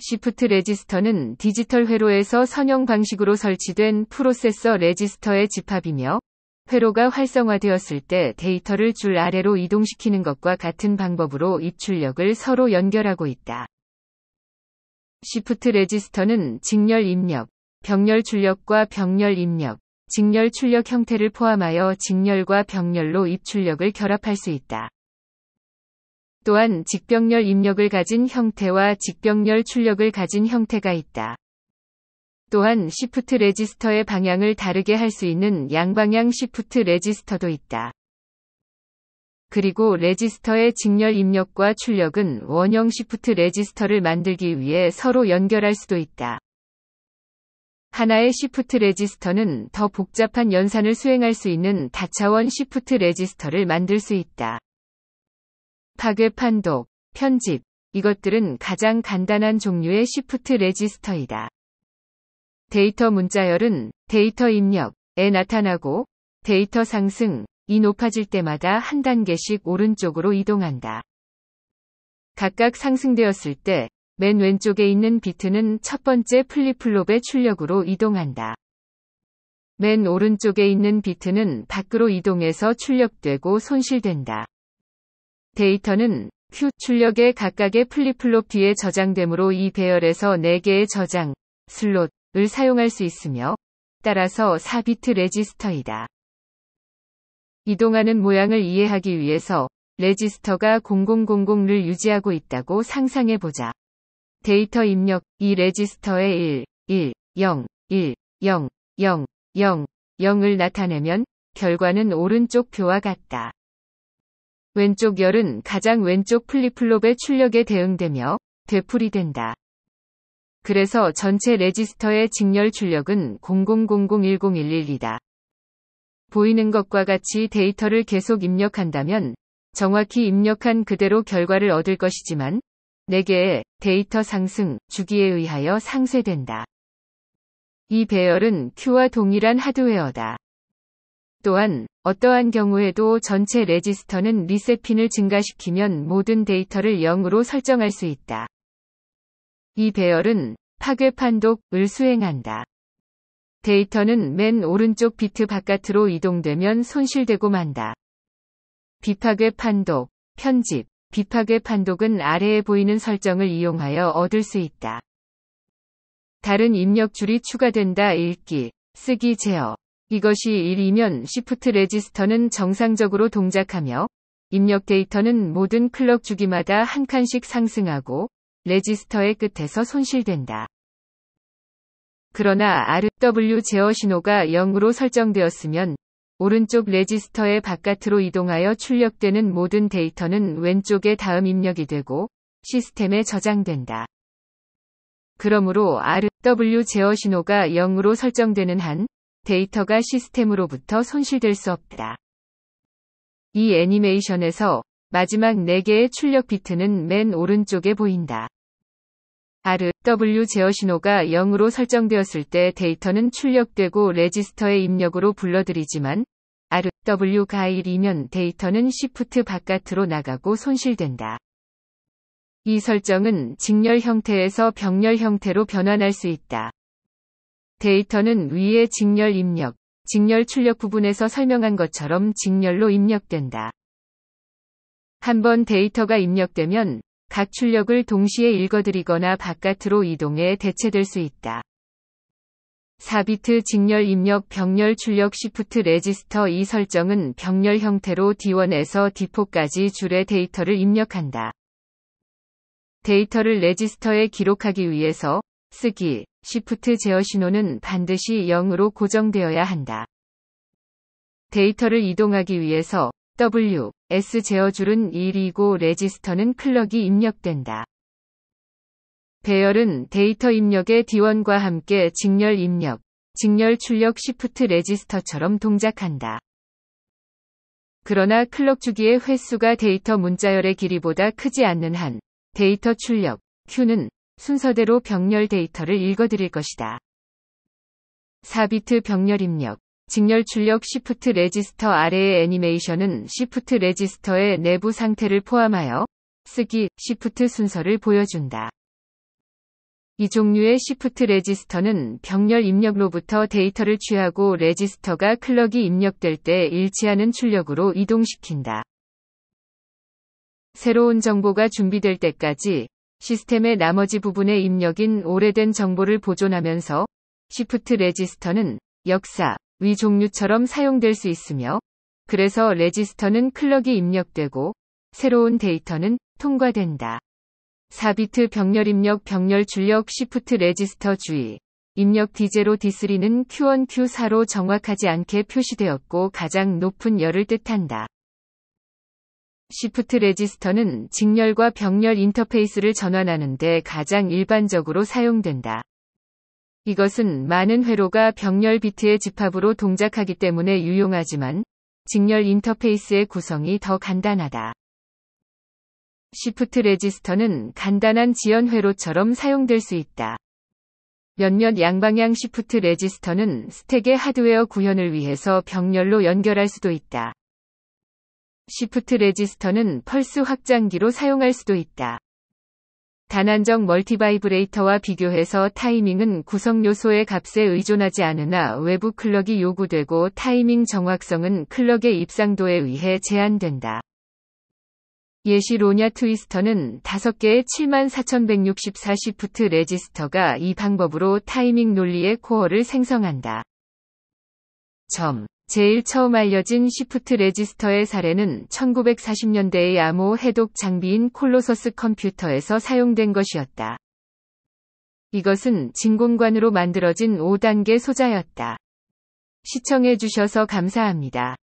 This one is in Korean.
시프트 레지스터는 디지털 회로에서 선형 방식으로 설치된 프로세서 레지스터의 집합이며 회로가 활성화되었을 때 데이터를 줄 아래로 이동시키는 것과 같은 방법으로 입출력을 서로 연결하고 있다. 시프트 레지스터는 직렬 입력, 병렬 출력과 병렬 입력, 직렬 출력 형태를 포함하여 직렬과 병렬로 입출력을 결합할 수 있다. 또한 직병렬 입력을 가진 형태와 직병렬 출력을 가진 형태가 있다. 또한 시프트 레지스터의 방향을 다르게 할 수 있는 양방향 시프트 레지스터도 있다. 그리고 레지스터의 직렬 입력과 출력은 원형 시프트 레지스터를 만들기 위해 서로 연결할 수도 있다. 하나의 시프트 레지스터는 더 복잡한 연산을 수행할 수 있는 다차원 시프트 레지스터를 만들 수 있다. 파괴 판독, 편집, 이것들은 가장 간단한 종류의 시프트 레지스터이다. 데이터 문자열은 데이터 입력에 나타나고 데이터 상승, 이 높아질 때마다 한 단계씩 오른쪽으로 이동한다. 각각 상승되었을 때, 맨 왼쪽에 있는 비트는 첫 번째 플립플롭의 출력으로 이동한다. 맨 오른쪽에 있는 비트는 밖으로 이동해서 출력되고 손실된다. 데이터는 Q 출력의 각각의 플립플롭 뒤에 저장되므로 이 배열에서 4개의 저장 슬롯을 사용할 수 있으며 따라서 4비트 레지스터이다. 이동하는 모양을 이해하기 위해서 레지스터가 0 0 0 0을 유지하고 있다고 상상해보자. 데이터 입력 이레지스터의 1, 1, 0, 1, 0, 0, 0, 0을 나타내면 결과는 오른쪽 표와 같다. 왼쪽 열은 가장 왼쪽 플립플롭의 출력에 대응되며 되풀이된다. 그래서 전체 레지스터의 직렬 출력은 00001011이다. 보이는 것과 같이 데이터를 계속 입력한다면 정확히 입력한 그대로 결과를 얻을 것이지만 4개의 데이터 상승 주기에 의하여 상쇄된다. 이 배열은 Q와 동일한 하드웨어다. 또한 어떠한 경우에도 전체 레지스터는 리세핀을 증가시키면 모든 데이터를 0으로 설정할 수 있다. 이 배열은 파괴 판독을 수행한다. 데이터는 맨 오른쪽 비트 바깥으로 이동되면 손실되고 만다. 비파괴 판독, 편집, 비파괴 판독은 아래에 보이는 설정을 이용하여 얻을 수 있다. 다른 입력줄이 추가된다 읽기, 쓰기 제어. 이것이 1이면 시프트 레지스터는 정상적으로 동작하며 입력 데이터는 모든 클럭 주기마다 한 칸씩 상승하고 레지스터의 끝에서 손실된다. 그러나 RW 제어 신호가 0으로 설정되었으면 오른쪽 레지스터의 바깥으로 이동하여 출력되는 모든 데이터는 왼쪽에 다음 입력이 되고 시스템에 저장된다. 그러므로 RW 제어 신호가 0으로 설정되는 한 데이터가 시스템으로부터 손실될 수 없다. 이 애니메이션에서 마지막 4개의 출력 비트는 맨 오른쪽에 보인다. R, W 제어 신호가 0으로 설정되었을 때 데이터는 출력되고 레지스터의 입력으로 불러들이지만 R, W가 1이면 데이터는 시프트 바깥으로 나가고 손실된다. 이 설정은 직렬 형태에서 병렬 형태로 변환할 수 있다. 데이터는 위의 직렬 입력, 직렬 출력 부분에서 설명한 것처럼 직렬로 입력된다. 한번 데이터가 입력되면 각 출력을 동시에 읽어드리거나 바깥으로 이동해 대체될 수 있다. 4비트 직렬 입력 병렬 출력 시프트 레지스터 이 설정은 병렬 형태로 D1에서 D4까지 줄의 데이터를 입력한다. 데이터를 레지스터에 기록하기 위해서 쓰기, 시프트 제어 신호는 반드시 0으로 고정되어야 한다. 데이터를 이동하기 위해서 W, S 제어줄은 1이고 레지스터는 클럭이 입력된다. 배열은 데이터 입력의 D1과 함께 직렬 입력, 직렬 출력 시프트 레지스터처럼 동작한다. 그러나 클럭 주기의 횟수가 데이터 문자열의 길이보다 크지 않는 한 데이터 출력, Q는 순서대로 병렬 데이터를 읽어드릴 것이다. 4비트 병렬 입력 직렬 출력 시프트 레지스터 아래의 애니메이션은 시프트 레지스터의 내부 상태를 포함하여 쓰기 시프트 순서를 보여준다. 이 종류의 시프트 레지스터는 병렬 입력로부터 데이터를 취하고 레지스터가 클럭이 입력될 때 일치하는 출력으로 이동시킨다. 새로운 정보가 준비될 때까지 시스템의 나머지 부분의 입력인 오래된 정보를 보존하면서 시프트 레지스터는 역사, 위 종류처럼 사용될 수 있으며 그래서 레지스터는 클럭이 입력되고 새로운 데이터는 통과된다. 4비트 병렬 입력 병렬 출력 시프트 레지스터 주의 입력 D0, D3는 Q1, Q4로 정확하지 않게 표시되었고 가장 높은 열을 뜻한다. 시프트 레지스터는 직렬과 병렬 인터페이스를 전환하는데 가장 일반적으로 사용된다. 이것은 많은 회로가 병렬 비트의 집합으로 동작하기 때문에 유용하지만 직렬 인터페이스의 구성이 더 간단하다. 시프트 레지스터는 간단한 지연 회로처럼 사용될 수 있다. 몇몇 양방향 시프트 레지스터는 스택의 하드웨어 구현을 위해서 병렬로 연결할 수도 있다. 시프트 레지스터는 펄스 확장기로 사용할 수도 있다. 단안정 멀티바이브레이터와 비교해서 타이밍은 구성 요소의 값에 의존하지 않으나 외부 클럭이 요구되고 타이밍 정확성은 클럭의 입상도에 의해 제한된다. 예시 로냐 트위스터는 5개의 74,164 시프트 레지스터가 이 방법으로 타이밍 논리의 코어를 생성한다. 점 제일 처음 알려진 시프트 레지스터의 사례는 1940년대의 암호 해독 장비인 콜로서스 컴퓨터에서 사용된 것이었다. 이것은 진공관으로 만들어진 5단계 소자였다. 시청해주셔서 감사합니다.